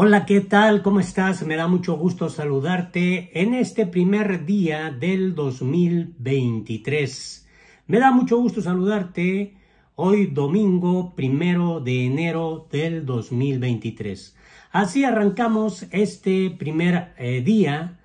Hola, ¿qué tal? ¿Cómo estás? Me da mucho gusto saludarte en este primer día del 2023. Me da mucho gusto saludarte hoy domingo primero de enero del 2023. Así arrancamos este primer eh, día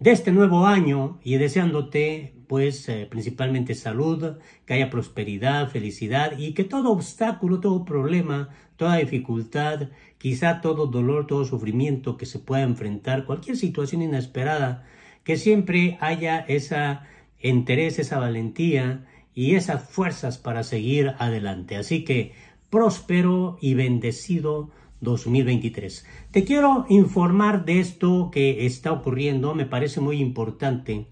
de este nuevo año y deseándote pues eh, principalmente salud, que haya prosperidad, felicidad y que todo obstáculo, todo problema, toda dificultad, quizá todo dolor, todo sufrimiento que se pueda enfrentar, cualquier situación inesperada, que siempre haya esa interés, esa valentía y esas fuerzas para seguir adelante. Así que próspero y bendecido 2023. Te quiero informar de esto que está ocurriendo, me parece muy importante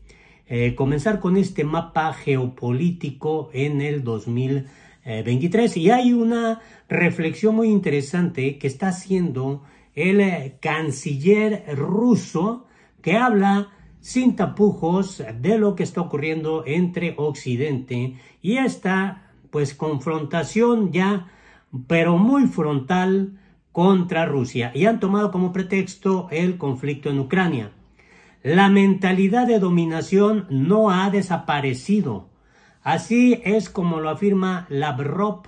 eh, comenzar con este mapa geopolítico en el 2023. Y hay una reflexión muy interesante que está haciendo el eh, canciller ruso que habla sin tapujos de lo que está ocurriendo entre Occidente y esta pues confrontación ya pero muy frontal contra Rusia y han tomado como pretexto el conflicto en Ucrania. La mentalidad de dominación no ha desaparecido. Así es como lo afirma Lavrov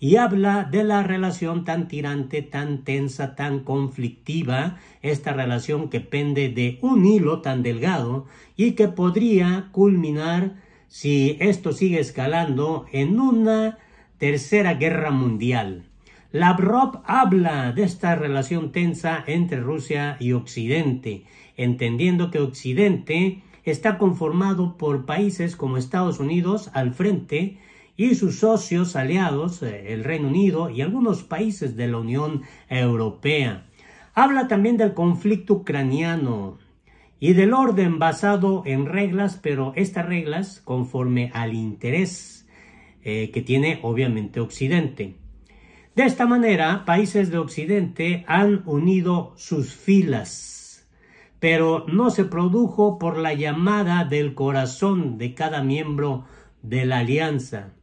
y habla de la relación tan tirante, tan tensa, tan conflictiva, esta relación que pende de un hilo tan delgado y que podría culminar, si esto sigue escalando, en una tercera guerra mundial. Lavrov habla de esta relación tensa entre Rusia y Occidente entendiendo que Occidente está conformado por países como Estados Unidos al frente y sus socios aliados, eh, el Reino Unido y algunos países de la Unión Europea. Habla también del conflicto ucraniano y del orden basado en reglas, pero estas reglas conforme al interés eh, que tiene obviamente Occidente. De esta manera, países de Occidente han unido sus filas pero no se produjo por la llamada del corazón de cada miembro de la alianza.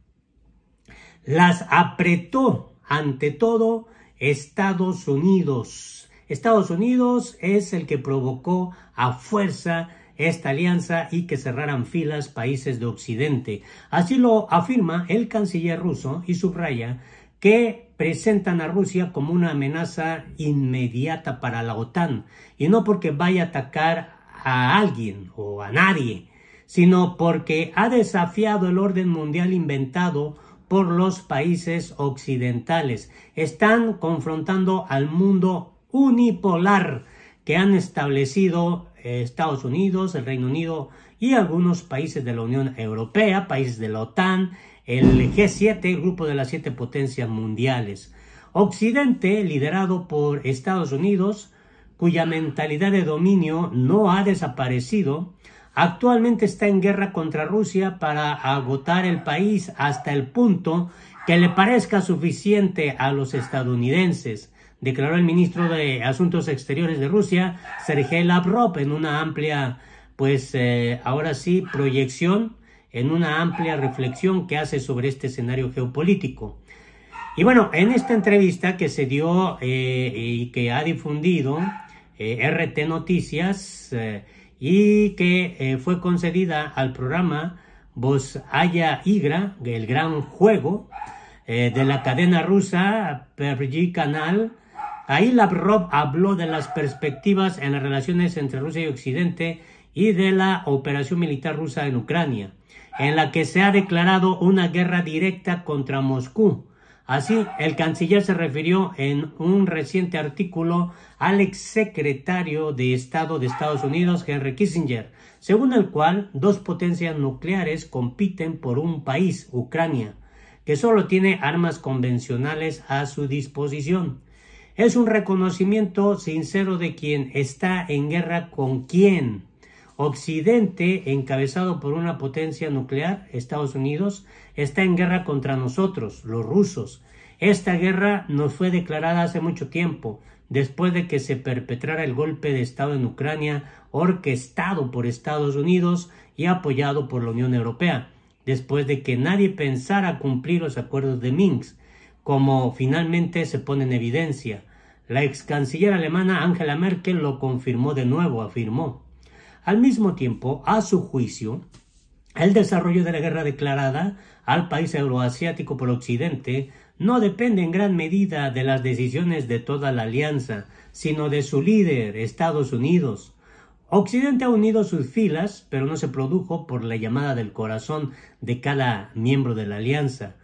Las apretó ante todo Estados Unidos. Estados Unidos es el que provocó a fuerza esta alianza y que cerraran filas países de Occidente. Así lo afirma el canciller ruso y subraya que presentan a Rusia como una amenaza inmediata para la OTAN, y no porque vaya a atacar a alguien o a nadie, sino porque ha desafiado el orden mundial inventado por los países occidentales. Están confrontando al mundo unipolar que han establecido eh, Estados Unidos, el Reino Unido y algunos países de la Unión Europea, países de la OTAN, el G7, grupo de las siete potencias mundiales. Occidente, liderado por Estados Unidos, cuya mentalidad de dominio no ha desaparecido, actualmente está en guerra contra Rusia para agotar el país hasta el punto que le parezca suficiente a los estadounidenses, declaró el ministro de Asuntos Exteriores de Rusia, Sergei Lavrov, en una amplia, pues eh, ahora sí, proyección en una amplia reflexión que hace sobre este escenario geopolítico. Y bueno, en esta entrevista que se dio eh, y que ha difundido eh, RT Noticias eh, y que fue concedida al programa Voz Haya Ygra, el gran juego de la cadena rusa pergy Canal, ahí Lavrov habló de las perspectivas en las relaciones entre Rusia y Occidente y de la operación militar rusa en Ucrania en la que se ha declarado una guerra directa contra Moscú. Así, el canciller se refirió en un reciente artículo al exsecretario de Estado de Estados Unidos, Henry Kissinger, según el cual dos potencias nucleares compiten por un país, Ucrania, que solo tiene armas convencionales a su disposición. Es un reconocimiento sincero de quien está en guerra con quién, Occidente, encabezado por una potencia nuclear, Estados Unidos, está en guerra contra nosotros, los rusos. Esta guerra nos fue declarada hace mucho tiempo, después de que se perpetrara el golpe de Estado en Ucrania, orquestado por Estados Unidos y apoyado por la Unión Europea, después de que nadie pensara cumplir los acuerdos de Minsk, como finalmente se pone en evidencia. La ex canciller alemana Angela Merkel lo confirmó de nuevo, afirmó. Al mismo tiempo, a su juicio, el desarrollo de la guerra declarada al país euroasiático por Occidente no depende en gran medida de las decisiones de toda la alianza, sino de su líder, Estados Unidos. Occidente ha unido sus filas, pero no se produjo por la llamada del corazón de cada miembro de la alianza.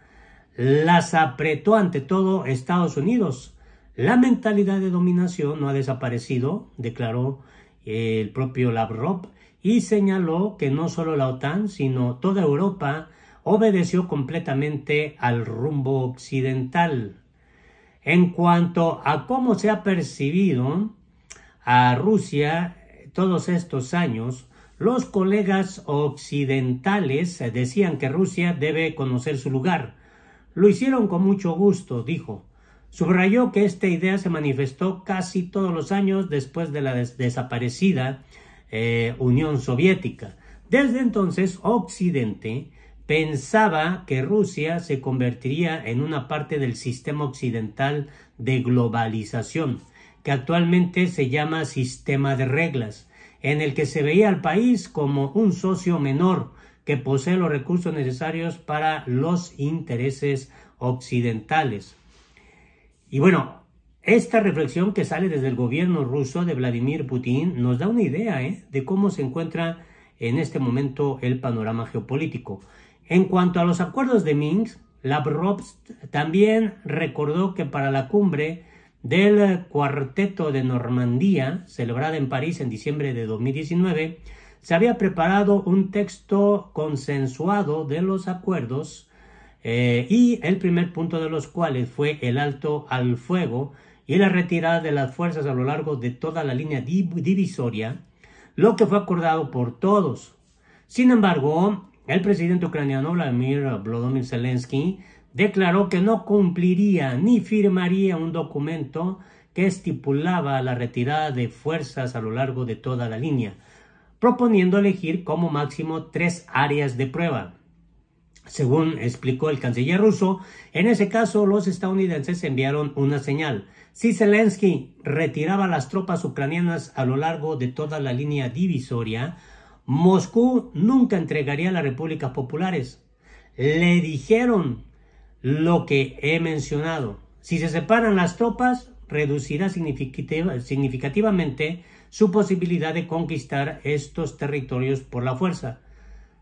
Las apretó ante todo Estados Unidos. La mentalidad de dominación no ha desaparecido, declaró el propio Lavrov, y señaló que no solo la OTAN, sino toda Europa obedeció completamente al rumbo occidental. En cuanto a cómo se ha percibido a Rusia todos estos años, los colegas occidentales decían que Rusia debe conocer su lugar. Lo hicieron con mucho gusto, dijo. Subrayó que esta idea se manifestó casi todos los años después de la desaparecida eh, Unión Soviética. Desde entonces, Occidente pensaba que Rusia se convertiría en una parte del sistema occidental de globalización, que actualmente se llama sistema de reglas, en el que se veía al país como un socio menor que posee los recursos necesarios para los intereses occidentales. Y bueno, esta reflexión que sale desde el gobierno ruso de Vladimir Putin nos da una idea ¿eh? de cómo se encuentra en este momento el panorama geopolítico. En cuanto a los acuerdos de Minsk, Lavrov también recordó que para la cumbre del Cuarteto de Normandía, celebrada en París en diciembre de 2019, se había preparado un texto consensuado de los acuerdos eh, y el primer punto de los cuales fue el alto al fuego y la retirada de las fuerzas a lo largo de toda la línea divisoria, lo que fue acordado por todos. Sin embargo, el presidente ucraniano Vladimir Volodymyr Zelensky declaró que no cumpliría ni firmaría un documento que estipulaba la retirada de fuerzas a lo largo de toda la línea, proponiendo elegir como máximo tres áreas de prueba. Según explicó el canciller ruso, en ese caso los estadounidenses enviaron una señal. Si Zelensky retiraba las tropas ucranianas a lo largo de toda la línea divisoria, Moscú nunca entregaría a las repúblicas populares. Le dijeron lo que he mencionado. Si se separan las tropas, reducirá significativamente su posibilidad de conquistar estos territorios por la fuerza.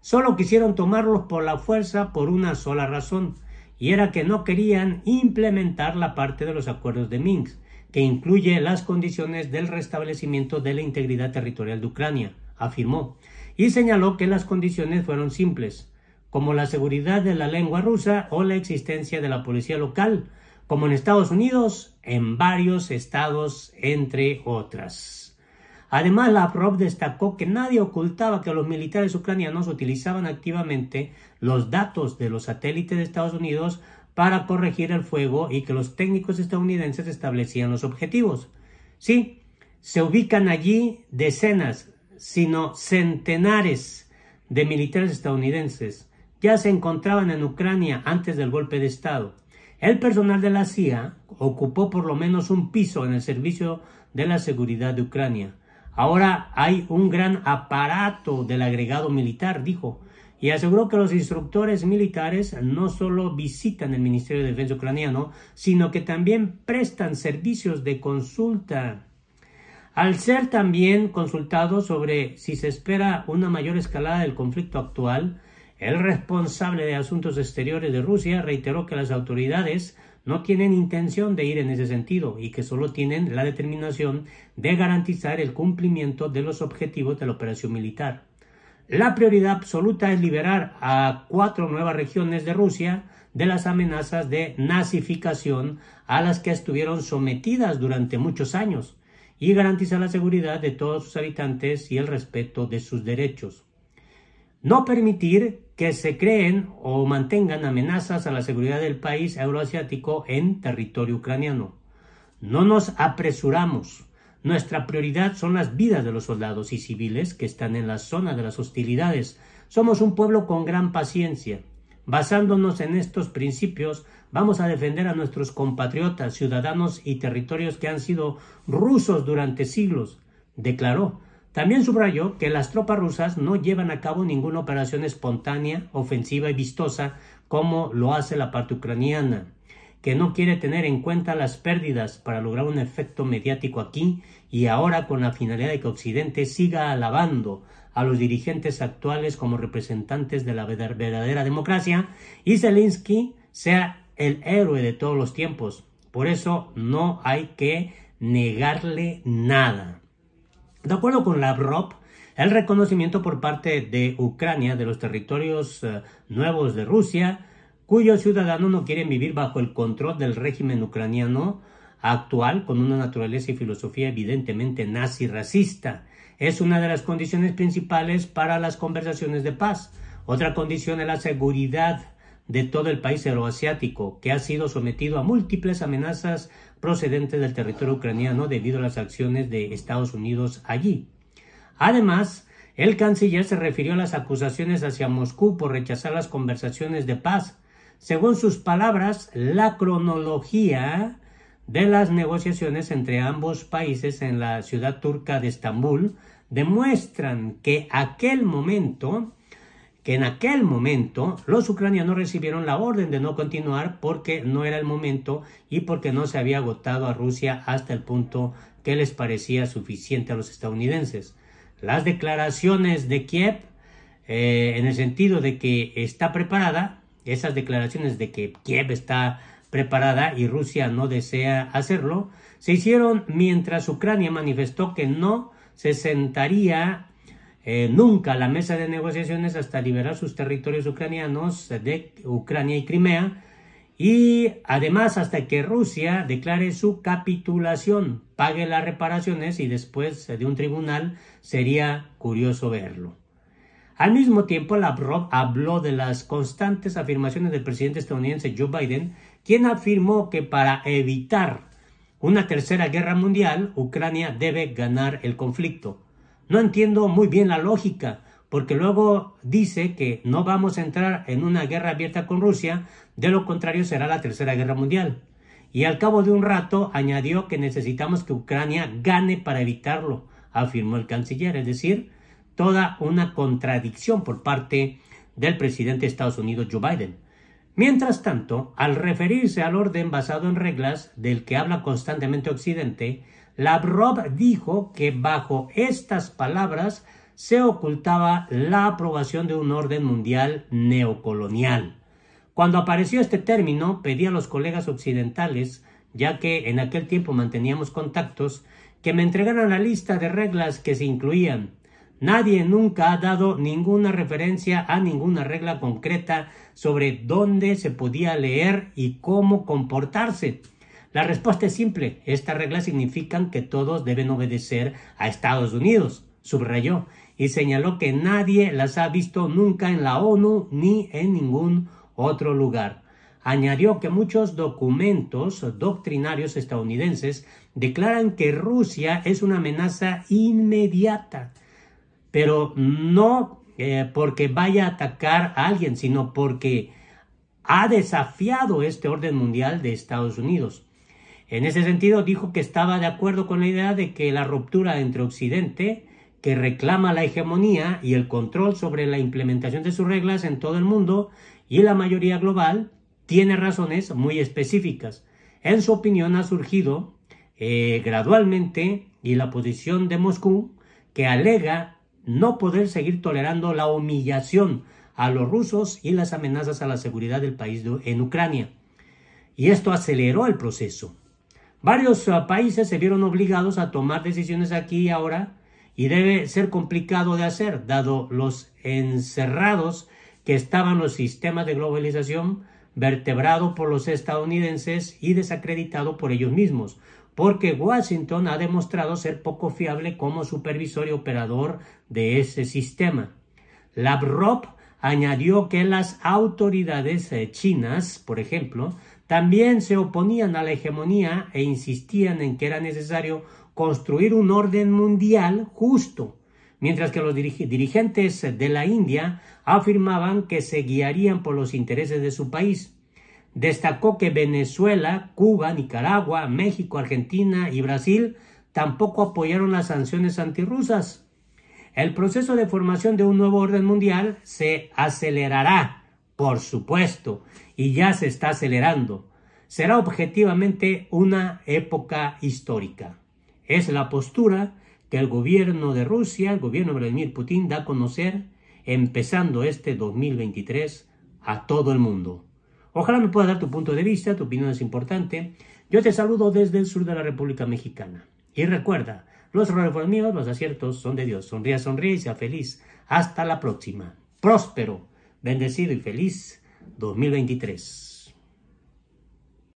Solo quisieron tomarlos por la fuerza por una sola razón, y era que no querían implementar la parte de los acuerdos de Minsk, que incluye las condiciones del restablecimiento de la integridad territorial de Ucrania, afirmó, y señaló que las condiciones fueron simples, como la seguridad de la lengua rusa o la existencia de la policía local, como en Estados Unidos, en varios estados, entre otras. Además, Lavrov destacó que nadie ocultaba que los militares ucranianos utilizaban activamente los datos de los satélites de Estados Unidos para corregir el fuego y que los técnicos estadounidenses establecían los objetivos. Sí, se ubican allí decenas, sino centenares de militares estadounidenses. Ya se encontraban en Ucrania antes del golpe de Estado. El personal de la CIA ocupó por lo menos un piso en el servicio de la seguridad de Ucrania. Ahora hay un gran aparato del agregado militar, dijo, y aseguró que los instructores militares no solo visitan el Ministerio de Defensa ucraniano, sino que también prestan servicios de consulta. Al ser también consultado sobre si se espera una mayor escalada del conflicto actual, el responsable de Asuntos Exteriores de Rusia reiteró que las autoridades no tienen intención de ir en ese sentido y que solo tienen la determinación de garantizar el cumplimiento de los objetivos de la operación militar. La prioridad absoluta es liberar a cuatro nuevas regiones de Rusia de las amenazas de nazificación a las que estuvieron sometidas durante muchos años y garantizar la seguridad de todos sus habitantes y el respeto de sus derechos. No permitir que se creen o mantengan amenazas a la seguridad del país euroasiático en territorio ucraniano. No nos apresuramos. Nuestra prioridad son las vidas de los soldados y civiles que están en la zona de las hostilidades. Somos un pueblo con gran paciencia. Basándonos en estos principios, vamos a defender a nuestros compatriotas, ciudadanos y territorios que han sido rusos durante siglos, declaró también subrayó que las tropas rusas no llevan a cabo ninguna operación espontánea, ofensiva y vistosa como lo hace la parte ucraniana, que no quiere tener en cuenta las pérdidas para lograr un efecto mediático aquí y ahora con la finalidad de que Occidente siga alabando a los dirigentes actuales como representantes de la verdadera democracia y Zelensky sea el héroe de todos los tiempos. Por eso no hay que negarle nada. De acuerdo con Lavrov, el reconocimiento por parte de Ucrania de los territorios eh, nuevos de Rusia, cuyos ciudadanos no quieren vivir bajo el control del régimen ucraniano actual, con una naturaleza y filosofía evidentemente nazi-racista, es una de las condiciones principales para las conversaciones de paz. Otra condición es la seguridad de todo el país euroasiático, que ha sido sometido a múltiples amenazas procedentes del territorio ucraniano debido a las acciones de Estados Unidos allí. Además, el canciller se refirió a las acusaciones hacia Moscú por rechazar las conversaciones de paz. Según sus palabras, la cronología de las negociaciones entre ambos países en la ciudad turca de Estambul demuestran que aquel momento en aquel momento los ucranianos recibieron la orden de no continuar porque no era el momento y porque no se había agotado a Rusia hasta el punto que les parecía suficiente a los estadounidenses. Las declaraciones de Kiev, eh, en el sentido de que está preparada, esas declaraciones de que Kiev está preparada y Rusia no desea hacerlo, se hicieron mientras Ucrania manifestó que no se sentaría eh, nunca la mesa de negociaciones hasta liberar sus territorios ucranianos de Ucrania y Crimea y además hasta que Rusia declare su capitulación, pague las reparaciones y después de un tribunal sería curioso verlo. Al mismo tiempo, Lavrov habló de las constantes afirmaciones del presidente estadounidense Joe Biden, quien afirmó que para evitar una tercera guerra mundial, Ucrania debe ganar el conflicto. No entiendo muy bien la lógica, porque luego dice que no vamos a entrar en una guerra abierta con Rusia, de lo contrario será la Tercera Guerra Mundial. Y al cabo de un rato añadió que necesitamos que Ucrania gane para evitarlo, afirmó el canciller, es decir, toda una contradicción por parte del presidente de Estados Unidos Joe Biden. Mientras tanto, al referirse al orden basado en reglas del que habla constantemente Occidente, Lavrov dijo que bajo estas palabras se ocultaba la aprobación de un orden mundial neocolonial. Cuando apareció este término, pedí a los colegas occidentales, ya que en aquel tiempo manteníamos contactos, que me entregaran la lista de reglas que se incluían. Nadie nunca ha dado ninguna referencia a ninguna regla concreta sobre dónde se podía leer y cómo comportarse. La respuesta es simple. Estas reglas significan que todos deben obedecer a Estados Unidos, subrayó, y señaló que nadie las ha visto nunca en la ONU ni en ningún otro lugar. Añadió que muchos documentos doctrinarios estadounidenses declaran que Rusia es una amenaza inmediata, pero no eh, porque vaya a atacar a alguien, sino porque ha desafiado este orden mundial de Estados Unidos. En ese sentido, dijo que estaba de acuerdo con la idea de que la ruptura entre Occidente, que reclama la hegemonía y el control sobre la implementación de sus reglas en todo el mundo, y la mayoría global, tiene razones muy específicas. En su opinión ha surgido eh, gradualmente y la posición de Moscú, que alega no poder seguir tolerando la humillación a los rusos y las amenazas a la seguridad del país en Ucrania. Y esto aceleró el proceso. Varios ah, países se vieron obligados a tomar decisiones aquí y ahora y debe ser complicado de hacer, dado los encerrados que estaban los sistemas de globalización vertebrado por los estadounidenses y desacreditado por ellos mismos, porque Washington ha demostrado ser poco fiable como supervisor y operador de ese sistema. Lavrov añadió que las autoridades eh, chinas, por ejemplo, también se oponían a la hegemonía e insistían en que era necesario construir un orden mundial justo, mientras que los dirigentes de la India afirmaban que se guiarían por los intereses de su país. Destacó que Venezuela, Cuba, Nicaragua, México, Argentina y Brasil tampoco apoyaron las sanciones antirrusas. El proceso de formación de un nuevo orden mundial se acelerará por supuesto, y ya se está acelerando. Será objetivamente una época histórica. Es la postura que el gobierno de Rusia, el gobierno de Vladimir Putin, da a conocer empezando este 2023 a todo el mundo. Ojalá me puedas dar tu punto de vista, tu opinión es importante. Yo te saludo desde el sur de la República Mexicana. Y recuerda, los errores los aciertos son de Dios. Sonría, sonríe y sea feliz. Hasta la próxima. Próspero bendecido y feliz 2023.